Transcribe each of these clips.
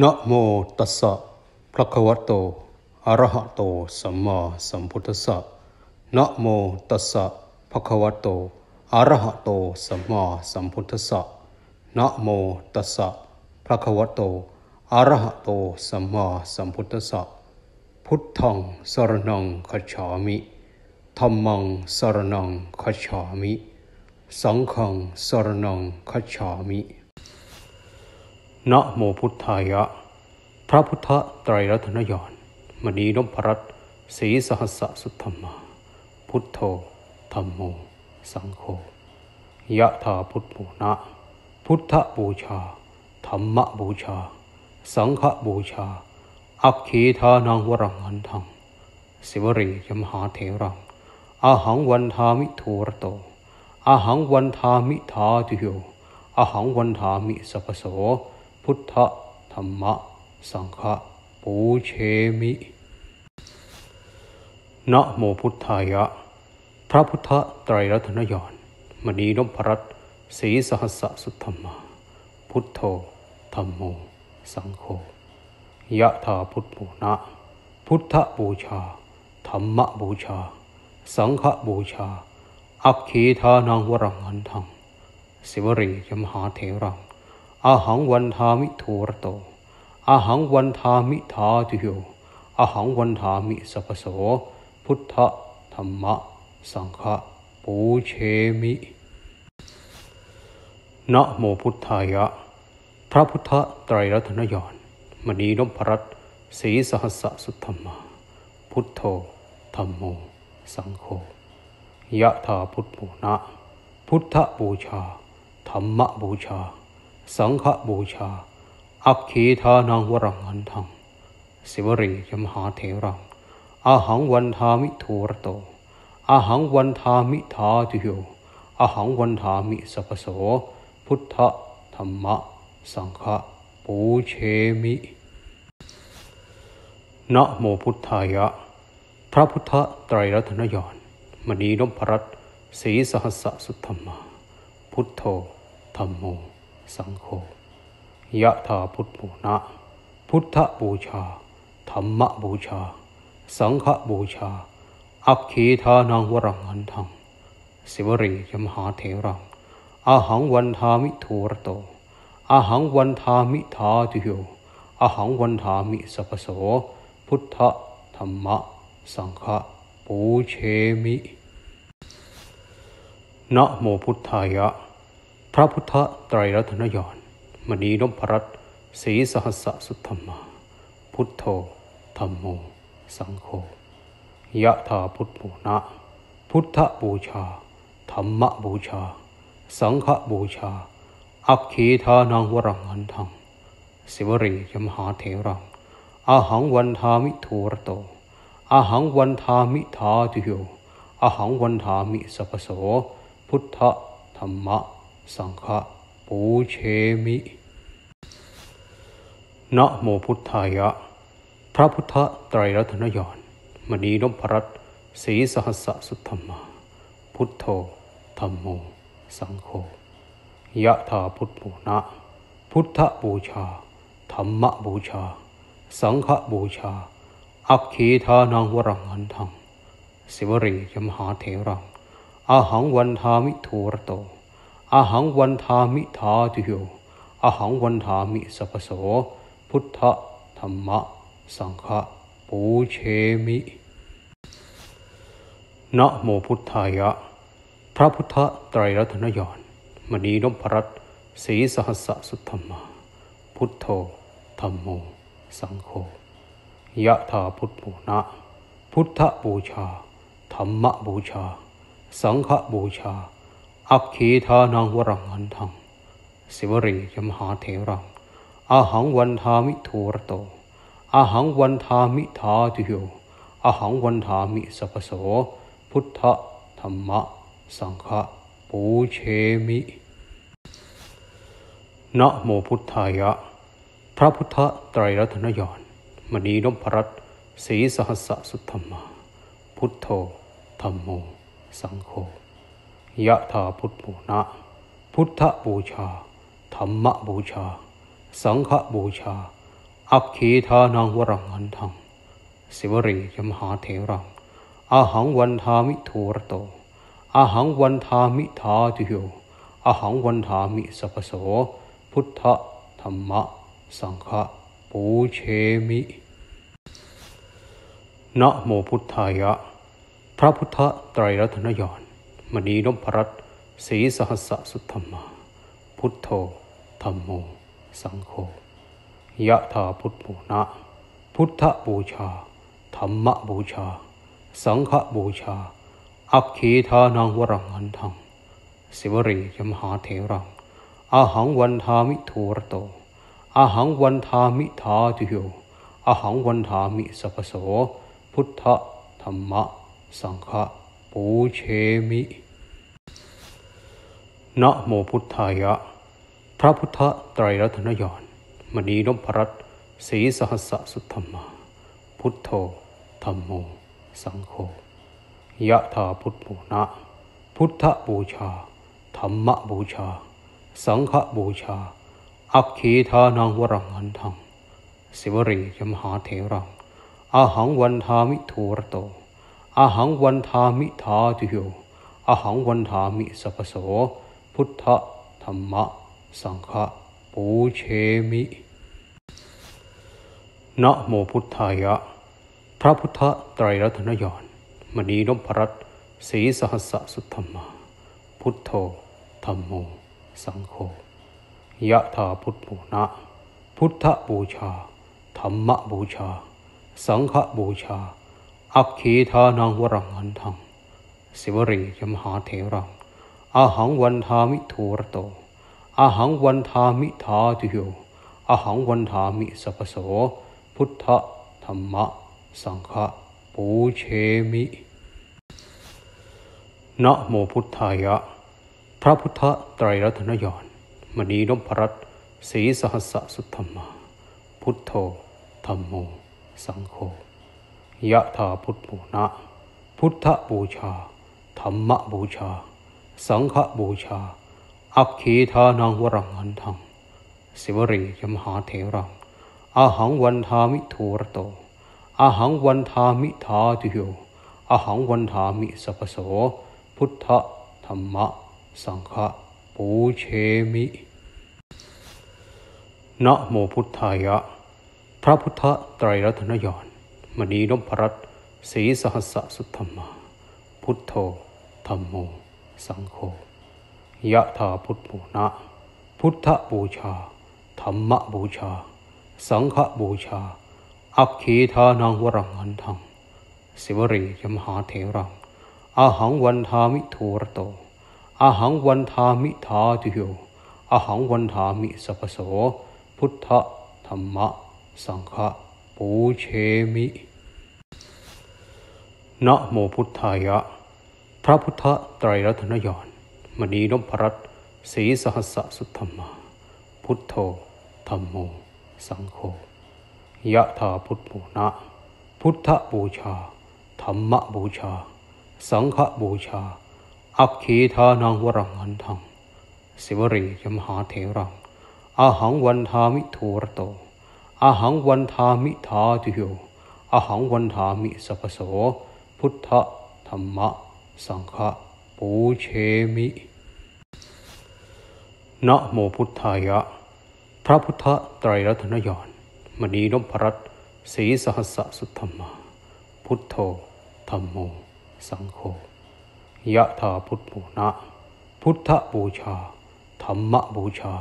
นะโมตัสสะพระควโตอรหะโตสัมมาสัมพุทธัสสะนะโมตัสสะพระควโตอรหะโตสัมมาสัมพุทธัสสะนะโมตัสสะพระควโตอรหะโตสัมมาสัมพุทธัสสะพุทธังสรนังขจามิธัมมังสรนังขจามิ สังฆังสรนังขจามินะโมพุทธายะ พระพุทธไตรรัตนยานมณีนพรัตศรีสหัสสุธรรมา พุทโธธรรมโม สังโฆ ยะถาพุทธูนะพุทธบูชาธรรมบูชา สังฆบูชา อัคคีทานังวรังหันทังสิวริยมหาเถรังอาหังวันทามิทูรโตอาหังวันทามิทาติโยอาหังวันทามิสัพโสพุทธธรรมะสังฆะปูเชมินะโมพุทธายะ พระพุทธไตรรัตนยอนมณีนพรัตศรีสหัสสุธรรมา พุทโธธรรมโม สังโฆ ยะธาพุทธโนะพุทธบูชาธรรมบูชา สังฆบูชา อักขีทานังวรังหันทัง สิวรียมหาเทรังอหังวันทามิโทรโตอหังวันทามิทาจิโยอหังวันทามิสัพโส พุทธธรรมะสังฆะปูเชมิ นะโมพุทธายะ พระพุทธไตรรัตนยานมณีนพรัตศีสหัสสุธรรมาพุทโธธรรมโม สังโฆ ยะถาพุทธโมนะพุทธบูชาธรรมบูชาสังฆบูชา อักขีทานองวรังหันทังสิวริยมหาเถรังอาหังวันทามิทูรโตอาหังวันทามิทาติโยอาหังวันทามิสัพโส พุทธธรรมะ สังฆปูเชมิ นะโมพุทธายะ พระพุทธไตรรัตนยานมณีนพรัตน์ศรีสหัสสุธรรมพุทโธธรรมโมสังโฆ ยะถาพุทธูนะพุทธบูชาธรรมบูชา สังฆบูชา อักขีทานังวรังอันทังสิวริยมหาเถรังอาหังวันทามิทูรโตอาหังวันทามิทาติโยอาหังวันทามิสัพโส พุทธธรรมสังฆปูเชมิ นะโมพุทธายะพระพุทธไตรรัตนยานมณีนพรัตน์ศีสหัสสุธรรมาพุทโธธรรมโมสังโฆยะถาพุทธูนะพุทธบูชาธรรมบูชา สังฆบูชา อัคคีทานังวรังอันทังสิวรียมหาเถรังอาหังวันทามิทูรโตอาหังวันทามิทาติโยอาหังวันทามิสัพโสพุทธธรรมะสังฆปูเชมินะโมพุทธายะ พระพุทธไตรรัตนยานมณีนพรัตศีสหัสสุธรรมา พุทโธธรรมโม สังโฆ ยะถาพุทธบูนะพุทธบูชาธรรมบูชา สังฆบูชา อัคคีทานังวรังหันทังสิวรียมหาเถรังอาหังวันทามิทูรโตอาหังวันธามิธาติโยอาหังวันธามิสัพโส พุทธะธรรมะสังฆะปูเชมิ นะโมพุทธายะ พระพุทธไตรรัตนยานมณีนพรัตศสีสหัสสุธรรมาพุทโธธรรมโม สังโฆยะถาพุทธูนะพุทธบูชา ธรรมบูชา สังฆบูชาอักขีทานองวรังวันทังสิวรียมหาเถรังอาหังวันทามิทูรโตอาหังวันทามิทาจิโยอาหังวันทามิสัพโสพุทธธรรมะ สังฆะ ปูเชมิ นะโมพุทธายะ พระพุทธไตรรัตนยานมณีนพรัตศีสหัสสุธรรมาพุทโธธรรมโม สังโฆยะถาพุทธูนะพุทธบูชาธรรมบูชา สังฆบูชา อัคคีทานังวรังอันทังสิวริยมหาเถรังอาหังวันทามิทูรโตอาหังวันทามิทาติโยอาหังวันทามิสัพโส พุทธธรรมะ สังฆะ ปูเชมิ นะโมพุทธายะ พระพุทธไตรรัตนยานมณีนพรัตน์ศรีสหัสสุธรรมา พุทโธธรรมโมสังโฆยะธาพุทธูนะพุทธบูชาธรรมบูชา สังฆบูชา อัคคีทานังวรังอันทังสิวรียมหาเทรังอาหังวันทามิทูรโตอาหังวันทามิทาติโยอาหังวันทามิสัพโสพุทธธรรมสังฆปูเชมินะโมพุทธายะ พระพุทธไตรรัตนยานมณีนพรัตศรีสหัสสุธรรมา พุทโธธรรมโม สังโฆ ยะธาพุทธูนะพุทธบูชาธรรมบูชา สังฆบูชา อัคคีทานังวรังหันทังสิวริยมหาเถรังอาหังวันทามิทูรโตอาหังวันทามิทาติโยอาหังวันทามิสัพโสพุทธธรรมะสังฆปูเชมินะโมพุทธายะ พระพุทธไตรรัตนยอนมณีนพรัตศรีสหัสสุธรรมา พุทโธธรรมโม สังโฆ ยะถาพุทธูนะพุทธบูชาธรรมบูชา สังฆบูชา อักขีทานังวรังหันทัง สิวรียมหาเถรังอหังวันทามิทูรโตอหังวันทามิทาติโยอหังวันทามิสัพโส พุทธธรรมะ สังฆะ ปูเชมิ นะโมพุทธายะ พระพุทธไตรรัตนยานมณีนพรัตศีสหัสสุธรรมาพุทโธธรรมโม สังโฆ ยะถาพุทธปูนะพุทธบูชาธรรมบูชาสังฆบูชา อักขีทานังวรังหันทัง สิวริยมหาเถรังอาหังวันทามิทูรโตอาหังวันทามิทาติโยอาหังวันทามิสัพโส พุทธธรรมะ สังฆปูเชมิ นะโมพุทธายะ พระพุทธไตรรัตนยานมณีนพรัตน์ศีสหัสสุธรรมาพุทโธธรรมโมสังโฆ ยะถาพุทธูนะพุทธบูชาธรรมบูชา สังฆบูชา อัคคีทานังวรังอันทังสิวรียมหาเทรังอาหังวันทามิทูรโตอาหังวันทามิทาติโยอาหังวันทามิสัพโส พุทธธรรมะ สังฆะ ปูเชมิ นะโมพุทธายะพระพุทธไตรรัตนยานมณีนพรัตศสีสหัสสุธรรมา พุทโธธรรมโมสังโฆยะถาพุทธูนะพุทธบูชาธรรมบูชา สังฆบูชา อัคคีทานังวรังอันทังสิวรียมหาเถรังอาหังวันทามิทูรโตอาหังวันทามิทาติโยอาหังวันทามิสัพโสพุทธธรรมะสังฆปูเชมินะโมพุทธายะ พระพุทธไตรรัตนยานมณีนพรัตศสีสหัสสุธรรมาพุทโธธรรมโม สังโฆ ยะถาพุทธูนะพุทธบูชาธรรมบูชา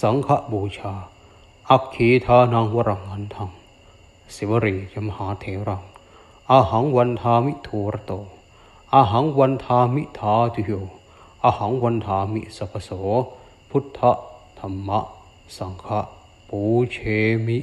สังฆบูชา อัคคีทานังวรังอันทังสิวรีจมหาเทรังอาหังวันทามิทูรโตอาหังวันธามิธาทิโยอาหังวันธามิสัพโส พุทธธรรมะสังฆะปูเชมิ